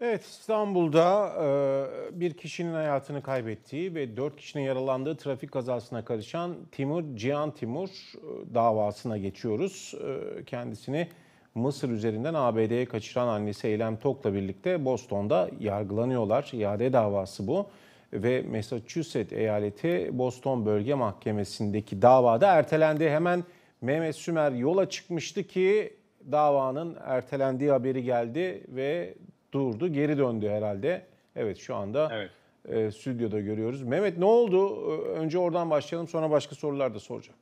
Evet İstanbul'da e, bir kişinin hayatını kaybettiği ve dört kişinin yaralandığı trafik kazasına karışan Timur Cihan Timur davasına geçiyoruz. E, kendisini Mısır üzerinden ABD'ye kaçıran annesi Eylem Tok'la birlikte Boston'da yargılanıyorlar. İade davası bu ve Massachusetts eyaleti Boston Bölge Mahkemesi'ndeki davada ertelendi. Hemen Mehmet Sümer yola çıkmıştı ki davanın ertelendiği haberi geldi ve durdu. Geri döndü herhalde. Evet şu anda evet. E, stüdyoda görüyoruz. Mehmet ne oldu? Önce oradan başlayalım sonra başka sorular da soracağım.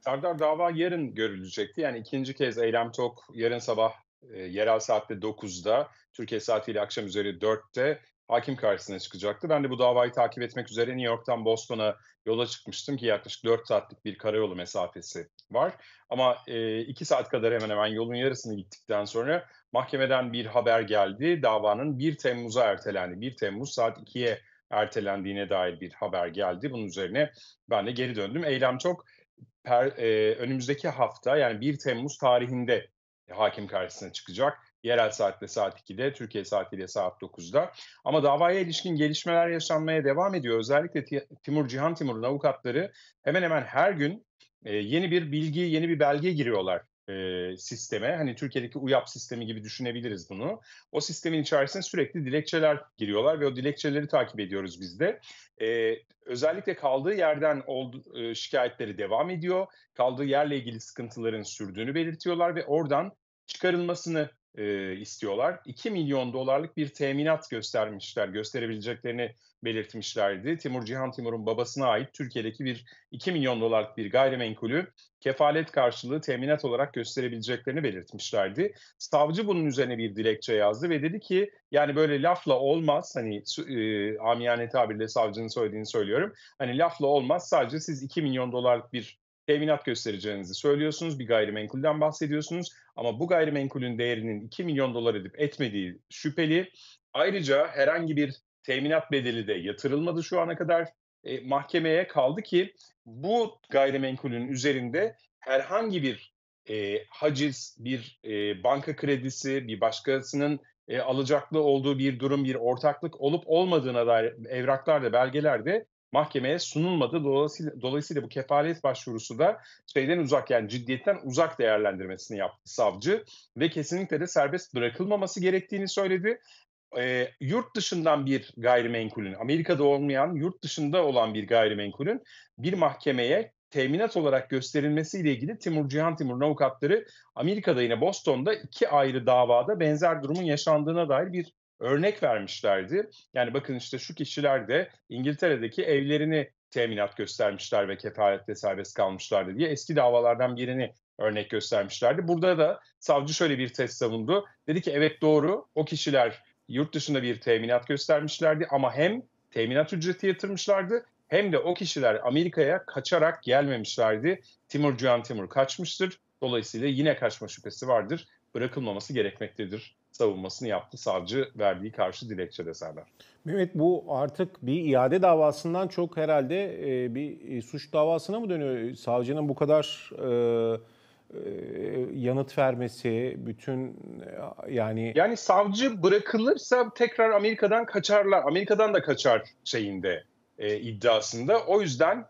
Serdar dava yarın görülecekti. Yani ikinci kez Eylem Tok yarın sabah e, yerel saatte 9'da, Türkiye saatiyle akşam üzeri 4'te hakim karşısına çıkacaktı. Ben de bu davayı takip etmek üzere New York'tan Boston'a yola çıkmıştım ki yaklaşık 4 saatlik bir karayolu mesafesi var. Ama 2 e, saat kadar hemen hemen yolun yarısını gittikten sonra mahkemeden bir haber geldi. Davanın 1 Temmuz'a ertelendi. 1 Temmuz saat 2'ye ertelendiğine dair bir haber geldi. Bunun üzerine ben de geri döndüm. Eylem çok per, e, önümüzdeki hafta yani 1 Temmuz tarihinde e, hakim karşısına çıkacak. Yerel saatte saat 2'de, Türkiye saatiyle saat 9'da. Ama davaya ilişkin gelişmeler yaşanmaya devam ediyor. Özellikle Timur Cihan Timur'un avukatları hemen hemen her gün e, yeni bir bilgi, yeni bir belge giriyorlar e, sisteme hani Türkiye'deki UYAP sistemi gibi düşünebiliriz bunu. O sistemin içerisine sürekli dilekçeler giriyorlar ve o dilekçeleri takip ediyoruz biz de. E, özellikle kaldığı yerden oldu, e, şikayetleri devam ediyor. Kaldığı yerle ilgili sıkıntıların sürdüğünü belirtiyorlar ve oradan çıkarılmasını e, istiyorlar. 2 milyon dolarlık bir teminat göstermişler, gösterebileceklerini belirtmişlerdi. Timur Cihan Timur'un babasına ait Türkiye'deki bir 2 milyon dolarlık bir gayrimenkulü kefalet karşılığı teminat olarak gösterebileceklerini belirtmişlerdi. Savcı bunun üzerine bir dilekçe yazdı ve dedi ki yani böyle lafla olmaz hani e, amiyane tabirle savcının söylediğini söylüyorum. Hani lafla olmaz sadece siz 2 milyon dolarlık bir teminat göstereceğinizi söylüyorsunuz. Bir gayrimenkulden bahsediyorsunuz. Ama bu gayrimenkulün değerinin 2 milyon dolar edip etmediği şüpheli. Ayrıca herhangi bir teminat bedeli de yatırılmadı şu ana kadar e, mahkemeye kaldı ki bu gayrimenkulün üzerinde herhangi bir e, haciz, bir e, banka kredisi, bir başkasının e, alacaklı olduğu bir durum, bir ortaklık olup olmadığına dair evraklar da belgeler de mahkemeye sunulmadı. Dolayısıyla, dolayısıyla bu kefalet başvurusu da şeyden uzak yani ciddiyetten uzak değerlendirmesini yaptı savcı ve kesinlikle de serbest bırakılmaması gerektiğini söyledi. E, yurt dışından bir gayrimenkulün, Amerika'da olmayan, yurt dışında olan bir gayrimenkulün bir mahkemeye teminat olarak gösterilmesiyle ilgili Timur Cihan Timur'un avukatları Amerika'da yine Boston'da iki ayrı davada benzer durumun yaşandığına dair bir örnek vermişlerdi. Yani bakın işte şu kişiler de İngiltere'deki evlerini teminat göstermişler ve kefalette serbest kalmışlardı diye eski davalardan birini örnek göstermişlerdi. Burada da savcı şöyle bir test savundu. Dedi ki evet doğru o kişiler yurt dışında bir teminat göstermişlerdi ama hem teminat ücreti yatırmışlardı hem de o kişiler Amerika'ya kaçarak gelmemişlerdi. Timur Can Timur kaçmıştır. Dolayısıyla yine kaçma şüphesi vardır bırakılmaması gerekmektedir savunmasını yaptı savcı verdiği karşı dilekçede Serdar. Mehmet bu artık bir iade davasından çok herhalde e, bir e, suç davasına mı dönüyor? E, savcının bu kadar yanıt vermesi, bütün yani... Yani savcı bırakılırsa tekrar Amerika'dan kaçarlar. Amerika'dan da kaçar şeyinde, e, iddiasında. O yüzden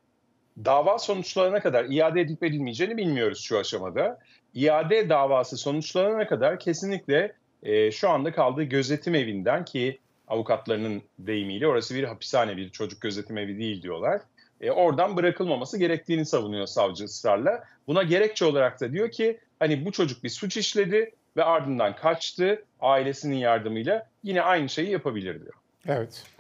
dava sonuçlarına kadar iade edip edilmeyeceğini bilmiyoruz şu aşamada. İade davası sonuçlarına kadar kesinlikle e, şu anda kaldığı gözetim evinden ki avukatlarının deyimiyle orası bir hapishane bir çocuk gözetim evi değil diyorlar. E, oradan bırakılmaması gerektiğini savunuyor savcı ısrarla. Buna gerekçe olarak da diyor ki hani bu çocuk bir suç işledi ve ardından kaçtı ailesinin yardımıyla yine aynı şeyi yapabilir diyor. Evet.